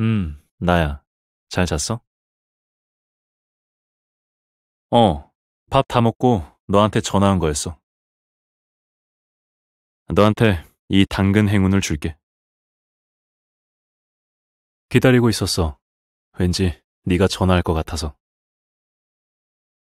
음, 나야. 잘 잤어? 어, 밥 다 먹고 너한테 전화한 거였어. 너한테 이 당근 행운을 줄게. 기다리고 있었어. 왠지 네가 전화할 것 같아서.